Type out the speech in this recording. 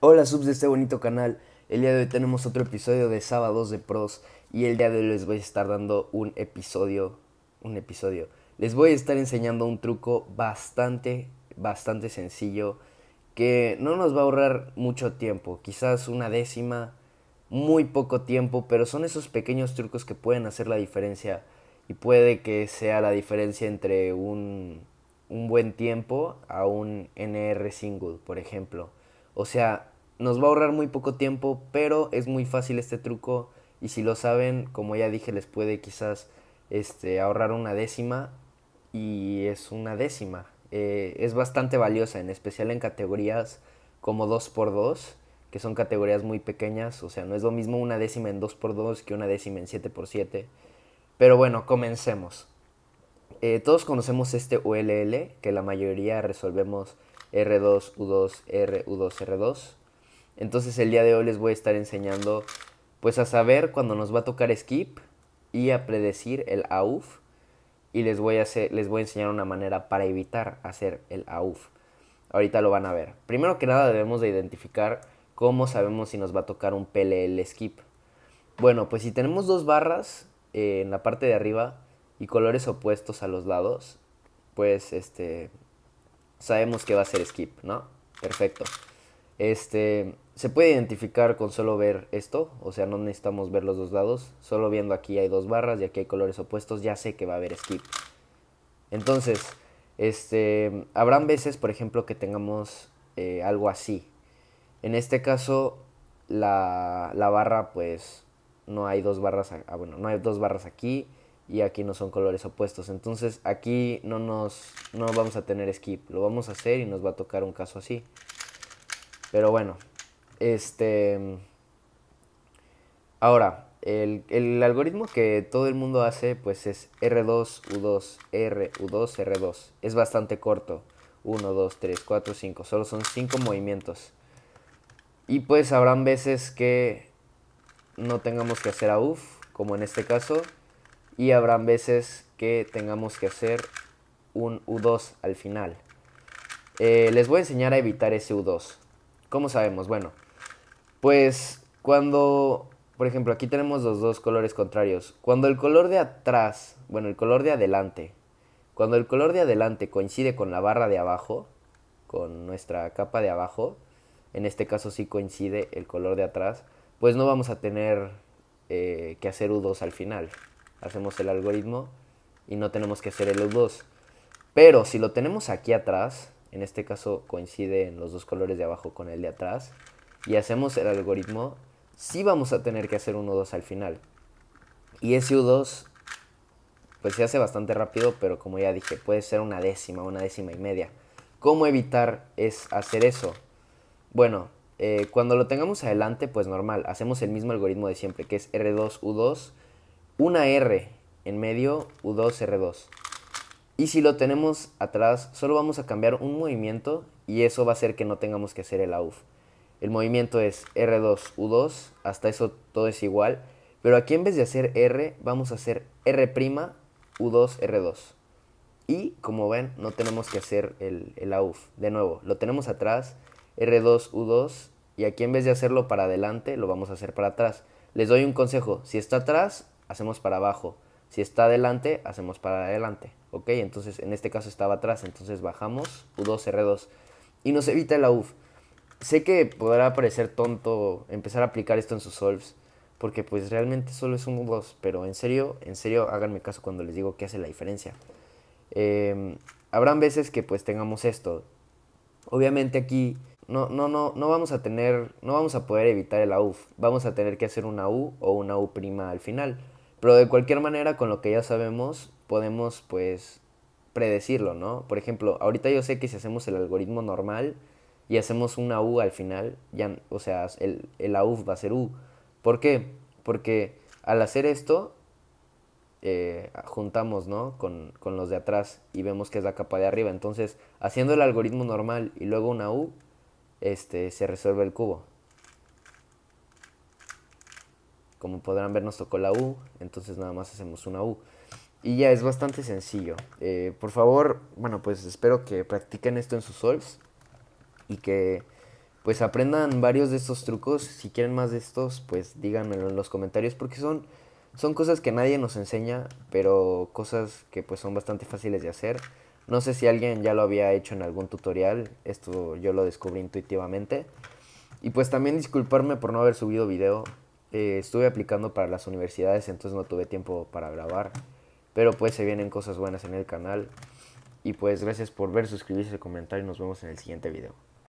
Hola subs de este bonito canal, el día de hoy tenemos otro episodio de Sábados de Pros y el día de hoy les voy a estar dando un episodio, un episodio, les voy a estar enseñando un truco bastante, bastante sencillo que no nos va a ahorrar mucho tiempo, quizás una décima, muy poco tiempo, pero son esos pequeños trucos que pueden hacer la diferencia y puede que sea la diferencia entre un, un buen tiempo a un NR single, por ejemplo. O sea, nos va a ahorrar muy poco tiempo, pero es muy fácil este truco y si lo saben, como ya dije, les puede quizás este, ahorrar una décima y es una décima. Eh, es bastante valiosa, en especial en categorías como 2x2, que son categorías muy pequeñas, o sea, no es lo mismo una décima en 2x2 que una décima en 7x7. Pero bueno, comencemos. Eh, todos conocemos este OLL, que la mayoría resolvemos R2, U2, R, U2, R2. Entonces el día de hoy les voy a estar enseñando pues a saber cuando nos va a tocar skip y a predecir el AUF y les voy a hacer, les voy a enseñar una manera para evitar hacer el AUF. Ahorita lo van a ver. Primero que nada debemos de identificar cómo sabemos si nos va a tocar un PLL skip. Bueno, pues si tenemos dos barras eh, en la parte de arriba y colores opuestos a los lados, pues este sabemos que va a ser skip, ¿no? Perfecto. Este, se puede identificar con solo ver esto, o sea, no necesitamos ver los dos lados, solo viendo aquí hay dos barras y aquí hay colores opuestos, ya sé que va a haber skip. Entonces, este, habrán veces, por ejemplo, que tengamos eh, algo así. En este caso, la, barra, pues, no hay dos barras, ah, bueno, no hay dos barras aquí, y aquí no son colores opuestos. Entonces aquí no nos vamos a tener skip, lo vamos a hacer y nos va a tocar un caso así. Pero bueno, este ahora el, algoritmo que todo el mundo hace pues es R2 U2 R U2 R2. Es bastante corto. 1 2 3 4 5, solo son 5 movimientos. Y pues habrán veces que no tengamos que hacer a UF. como en este caso, y habrán veces que tengamos que hacer un U2 al final. Eh, les voy a enseñar a evitar ese U2. ¿Cómo sabemos? Bueno, pues cuando, por ejemplo, aquí tenemos los dos colores contrarios. Cuando el color de atrás, bueno, el color de adelante, cuando el color de adelante coincide con la barra de abajo, con nuestra capa de abajo, en este caso sí coincide el color de atrás, pues no vamos a tener eh, que hacer U2 al final hacemos el algoritmo y no tenemos que hacer el u 2 Pero si lo tenemos aquí atrás, en este caso coincide en los dos colores de abajo con el de atrás, y hacemos el algoritmo, sí vamos a tener que hacer un U2 al final. Y ese U2, pues se hace bastante rápido, pero como ya dije, puede ser una décima, una décima y media. ¿Cómo evitar es hacer eso? Bueno, eh, cuando lo tengamos adelante, pues normal, hacemos el mismo algoritmo de siempre, que es R2, U2, una R en medio, U2, R2. Y si lo tenemos atrás, solo vamos a cambiar un movimiento y eso va a hacer que no tengamos que hacer el AUF. El movimiento es R2, U2, hasta eso todo es igual. Pero aquí en vez de hacer R, vamos a hacer R', U2, R2. Y como ven, no tenemos que hacer el, el AUF. De nuevo, lo tenemos atrás, R2, U2, y aquí en vez de hacerlo para adelante, lo vamos a hacer para atrás. Les doy un consejo, si está atrás, hacemos para abajo. Si está adelante, hacemos para adelante. ¿Ok? Entonces, en este caso estaba atrás. Entonces bajamos U2, R2. Y nos evita la UF. Sé que podrá parecer tonto empezar a aplicar esto en sus solves. Porque pues realmente solo es un U2. Pero en serio, en serio, háganme caso cuando les digo que hace la diferencia. Em, habrán veces que pues tengamos esto. Obviamente aquí no, no, no, no vamos a tener, no vamos a poder evitar el AUF. Vamos a tener que hacer una U o una U' al final. Pero de cualquier manera, con lo que ya sabemos, podemos pues predecirlo, ¿no? Por ejemplo, ahorita yo sé que si hacemos el algoritmo normal y hacemos una U al final, ya, o sea, el, el AUF va a ser U. ¿Por qué? Porque al hacer esto, eh, juntamos, ¿no? Con, con los de atrás y vemos que es la capa de arriba. Entonces, haciendo el algoritmo normal y luego una U, este, se resuelve el cubo. Como podrán ver nos tocó la U, entonces nada más hacemos una U. Y ya es bastante sencillo. Eh, por favor, bueno, pues espero que practiquen esto en sus solves y que pues aprendan varios de estos trucos. Si quieren más de estos, pues díganmelo en los comentarios porque son, son cosas que nadie nos enseña, pero cosas que pues son bastante fáciles de hacer. No sé si alguien ya lo había hecho en algún tutorial, esto yo lo descubrí intuitivamente. Y pues también disculparme por no haber subido video, eh, estuve aplicando para las universidades, entonces no tuve tiempo para grabar. Pero pues se vienen cosas buenas en el canal. Y pues gracias por ver, suscribirse, comentar y nos vemos en el siguiente video.